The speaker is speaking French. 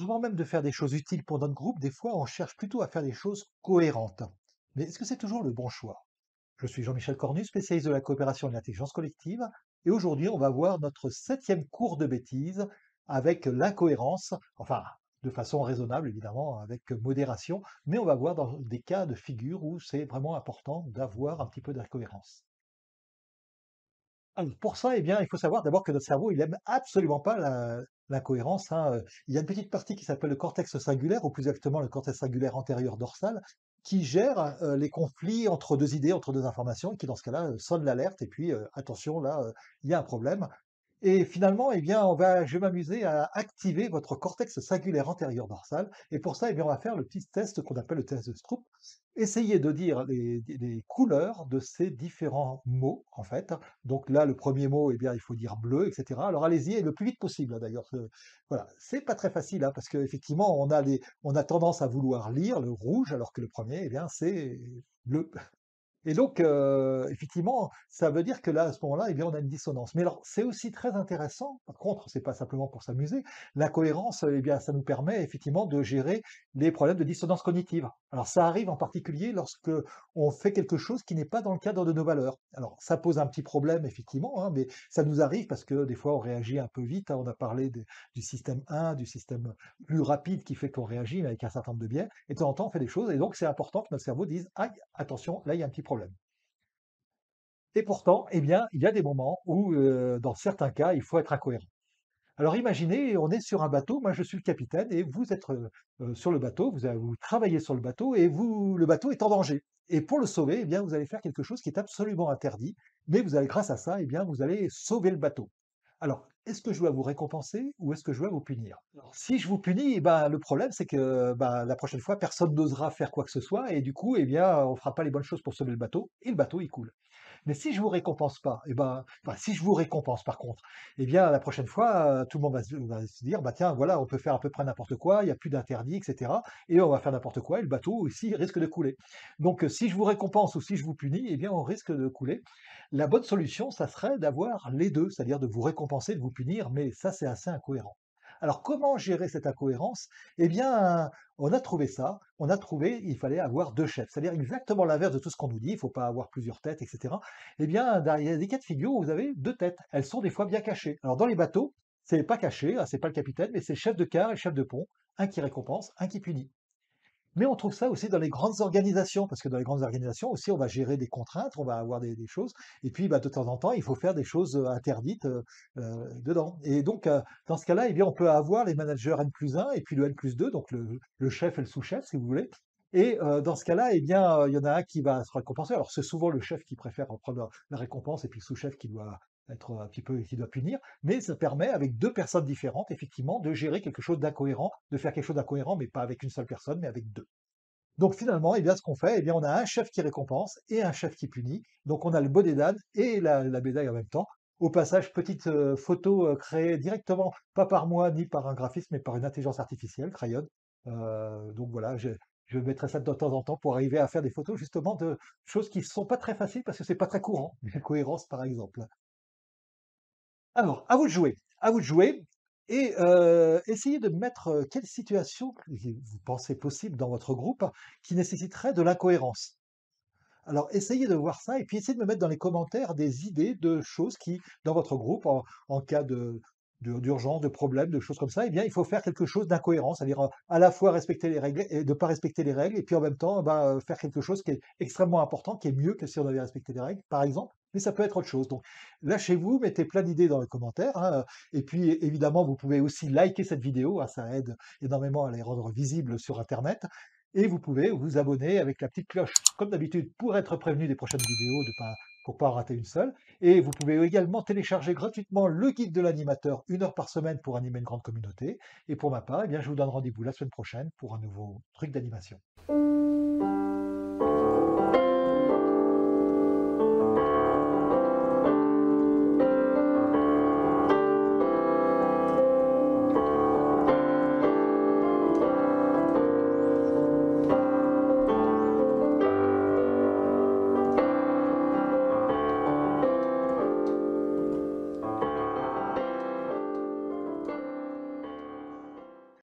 Avant même de faire des choses utiles pour notre groupe, des fois, on cherche plutôt à faire des choses cohérentes. Mais est-ce que c'est toujours le bon choix Je suis Jean-Michel Cornu, spécialiste de la coopération et de l'intelligence collective, et aujourd'hui, on va voir notre septième cours de bêtises avec l'incohérence, enfin, de façon raisonnable, évidemment, avec modération, mais on va voir dans des cas de figure où c'est vraiment important d'avoir un petit peu d'incohérence. Alors pour ça, eh bien, il faut savoir d'abord que notre cerveau, il aime absolument pas la, l'incohérence. Hein, il y a une petite partie qui s'appelle le cortex singulaire, ou plus exactement le cortex singulaire antérieur dorsal, qui gère les conflits entre deux idées, entre deux informations, et qui dans ce cas-là sonne l'alerte, et puis attention, là, il y a un problème, et finalement, eh bien, on va, je vais m'amuser à activer votre cortex singulaire antérieur dorsal. Et pour ça, eh bien, on va faire le petit test qu'on appelle le test de Stroop. Essayez de dire les, couleurs de ces différents mots, en fait. Donc là, le premier mot, eh bien, il faut dire bleu, etc. Alors allez-y, et le plus vite possible, hein, d'ailleurs. Voilà, c'est pas très facile, hein, parce qu'effectivement, on, a on a tendance à vouloir lire le rouge, alors que le premier, bien, c'est bleu. Et donc, euh, effectivement, ça veut dire que là, à ce moment-là, eh on a une dissonance. Mais alors, c'est aussi très intéressant. Par contre, c'est pas simplement pour s'amuser. La cohérence, et eh bien, ça nous permet effectivement de gérer les problèmes de dissonance cognitive. Alors, ça arrive en particulier lorsque on fait quelque chose qui n'est pas dans le cadre de nos valeurs. Alors, ça pose un petit problème, effectivement, hein, mais ça nous arrive parce que des fois, on réagit un peu vite. Hein. On a parlé du système 1, du système plus rapide qui fait qu'on réagit mais avec un certain nombre de biais. Et de temps en temps, on fait des choses. Et donc, c'est important que notre cerveau dise, aïe, attention, là, il y a un petit problème. Et pourtant, eh bien, il y a des moments où, euh, dans certains cas, il faut être incohérent. Alors imaginez, on est sur un bateau, moi je suis le capitaine, et vous êtes euh, euh, sur le bateau, vous, vous, travaillez sur le bateau, et vous, le bateau est en danger. Et pour le sauver, eh bien, vous allez faire quelque chose qui est absolument interdit, mais vous allez, grâce à ça, eh bien, vous allez sauver le bateau. Alors, est-ce que je dois vous récompenser ou est-ce que je dois vous punir Si je vous punis, eh ben, le problème, c'est que ben, la prochaine fois, personne n'osera faire quoi que ce soit, et du coup, eh bien, on ne fera pas les bonnes choses pour sauver le bateau, et le bateau, il coule. Mais si je vous récompense pas, et eh ben, si je vous récompense par contre, et eh bien, la prochaine fois, euh, tout le monde va se, dire, bah tiens, voilà, on peut faire à peu près n'importe quoi, il n'y a plus d'interdit, etc. Et on va faire n'importe quoi, et le bateau aussi risque de couler. Donc, euh, si je vous récompense ou si je vous punis, eh bien, on risque de couler. La bonne solution, ça serait d'avoir les deux, c'est-à-dire de vous récompenser, de vous punir, mais ça c'est assez incohérent. Alors comment gérer cette incohérence Eh bien, on a trouvé ça, on a trouvé il fallait avoir deux chefs, c'est-à-dire exactement l'inverse de tout ce qu'on nous dit, il ne faut pas avoir plusieurs têtes, etc. Eh bien, il y a des cas de figure où vous avez deux têtes, elles sont des fois bien cachées. Alors dans les bateaux, c'est pas caché, hein, c'est pas le capitaine, mais c'est le chef de quart et chef de pont, un qui récompense, un qui punit. Mais on trouve ça aussi dans les grandes organisations, parce que dans les grandes organisations aussi, on va gérer des contraintes, on va avoir des, choses, et puis bah, de temps en temps, il faut faire des choses euh, interdites euh, euh, dedans. Et donc, dans ce cas-là, eh bien, on peut avoir les managers N plus 1 et puis le N plus 2, donc le, chef et le sous-chef, si vous voulez, et dans ce cas-là, eh bien, il y en a un qui va se récompenser. Alors c'est souvent le chef qui préfère prendre la récompense et puis le sous-chef qui doit être un petit peu, qui doit punir, mais ça permet avec deux personnes différentes, effectivement, de gérer quelque chose d'incohérent, de faire quelque chose d'incohérent, mais pas avec une seule personne, mais avec deux. Donc finalement, eh bien, ce qu'on fait, eh bien, on a un chef qui récompense et un chef qui punit. Donc on a le bon et la, la Bédaille en même temps. Au passage, petite euh, photo euh, créée directement, pas par moi ni par un graphiste, mais par une intelligence artificielle, Crayon. Euh, donc voilà, je, je, mettrai ça de temps en temps pour arriver à faire des photos justement de choses qui ne sont pas très faciles parce que ce n'est pas très courant, une cohérence par exemple. Alors, à vous de jouer. À vous de jouer. Et euh, essayez de mettre quelle situation vous pensez possible dans votre groupe qui nécessiterait de l'incohérence. Alors essayez de voir ça et puis essayez de me mettre dans les commentaires des idées de choses qui, dans votre groupe, en, cas de, d'urgence, de problème, de choses comme ça, eh bien, il faut faire quelque chose d'incohérent, c'est-à-dire à la fois respecter les règles et ne pas respecter les règles, et puis en même temps, bah, faire quelque chose qui est extrêmement important, qui est mieux que si on avait respecté les règles, par exemple mais ça peut être autre chose. Donc lâchez-vous, mettez plein d'idées dans les commentaires, hein, et puis évidemment vous pouvez aussi liker cette vidéo, hein, ça aide énormément à les rendre visibles sur Internet, et vous pouvez vous abonner avec la petite cloche, comme d'habitude, pour être prévenu des prochaines vidéos, pour ne pas en rater une seule. Et vous pouvez également télécharger gratuitement le guide de l'animateur, une heure par semaine pour animer une grande communauté. Et pour ma part, eh bien, je vous donne rendez-vous la semaine prochaine pour un nouveau truc d'animation.